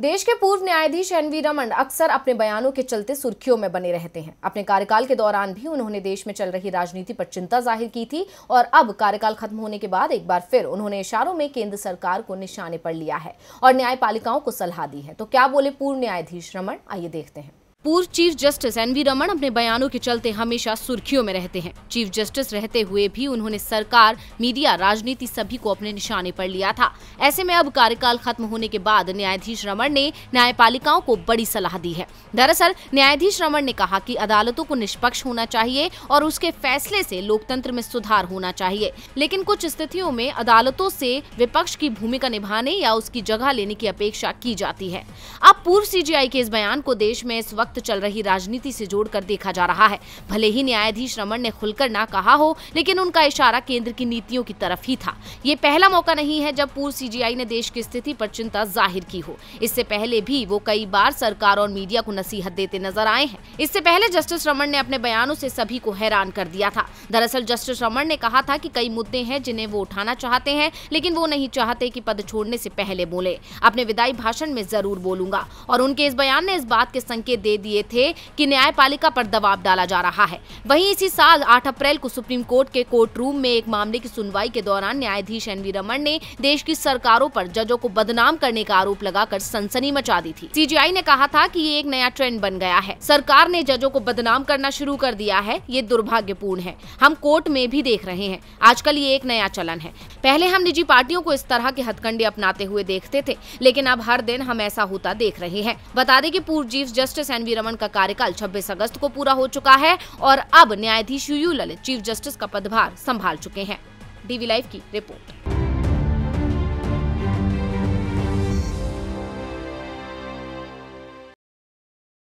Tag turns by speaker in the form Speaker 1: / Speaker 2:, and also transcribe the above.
Speaker 1: देश के पूर्व न्यायाधीश एन वी रमन अक्सर अपने बयानों के चलते सुर्खियों में बने रहते हैं अपने कार्यकाल के दौरान भी उन्होंने देश में चल रही राजनीति पर चिंता जाहिर की थी और अब कार्यकाल खत्म होने के बाद एक बार फिर उन्होंने इशारों में केंद्र सरकार को निशाने पर लिया है और न्यायपालिकाओं को सलाह दी है तो क्या बोले पूर्व न्यायाधीश रमन आइए देखते हैं पूर्व चीफ जस्टिस एनवी रमन अपने बयानों के चलते हमेशा सुर्खियों में रहते हैं चीफ जस्टिस रहते हुए भी उन्होंने सरकार मीडिया राजनीति सभी को अपने निशाने पर लिया था ऐसे में अब कार्यकाल खत्म होने के बाद न्यायाधीश रमन ने न्यायपालिकाओं को बड़ी सलाह दी है दरअसल न्यायाधीश रमन ने कहा की अदालतों को निष्पक्ष होना चाहिए और उसके फैसले ऐसी लोकतंत्र में सुधार होना चाहिए लेकिन कुछ स्थितियों में अदालतों ऐसी विपक्ष की भूमिका निभाने या उसकी जगह लेने की अपेक्षा की जाती है अब पूर्व सी के इस बयान को देश में इस वक्त वक्त चल रही राजनीति से जोड़कर देखा जा रहा है भले ही न्यायाधीश रमन ने खुलकर ना कहा हो लेकिन उनका इशारा केंद्र की नीतियों की तरफ ही था ये पहला मौका नहीं है जब पूर्व सीजीआई ने देश की स्थिति पर चिंता जाहिर की हो इससे पहले भी वो कई बार सरकार और मीडिया को नसीहत देते नजर आए हैं इससे पहले जस्टिस रमन ने अपने बयानों से सभी को हैरान कर दिया था दरअसल जस्टिस रमन ने कहा था की कई मुद्दे हैं जिन्हें वो उठाना चाहते हैं लेकिन वो नहीं चाहते की पद छोड़ने से पहले बोले अपने विदाई भाषण में जरूर बोलूंगा और उनके इस बयान ने इस बात के संकेत दे दिए थे कि न्यायपालिका पर दबाव डाला जा रहा है वहीं इसी साल 8 अप्रैल को सुप्रीम कोर्ट के कोर्ट रूम में एक मामले की सुनवाई के दौरान न्यायाधीश एन रमन ने देश की सरकारों पर जजों को बदनाम करने का आरोप लगाकर सनसनी मचा दी थी सी ने कहा था की ये एक नया ट्रेंड बन गया है सरकार ने जजों को बदनाम करना शुरू कर दिया है ये दुर्भाग्यपूर्ण है हम कोर्ट में भी देख रहे हैं आजकल ये एक नया चलन है पहले हम निजी पार्टियों को इस तरह के हथकंडे अपनाते हुए देखते थे लेकिन अब हर दिन हम ऐसा होता देख रहे हैं बता दें कि पूर्व chief justice N V Raman का कार्यकाल छब्बीस अगस्त को पूरा हो चुका है और अब न्यायाधीश यू ललित चीफ जस्टिस का पदभार संभाल चुके हैं डीवी लाइव की रिपोर्ट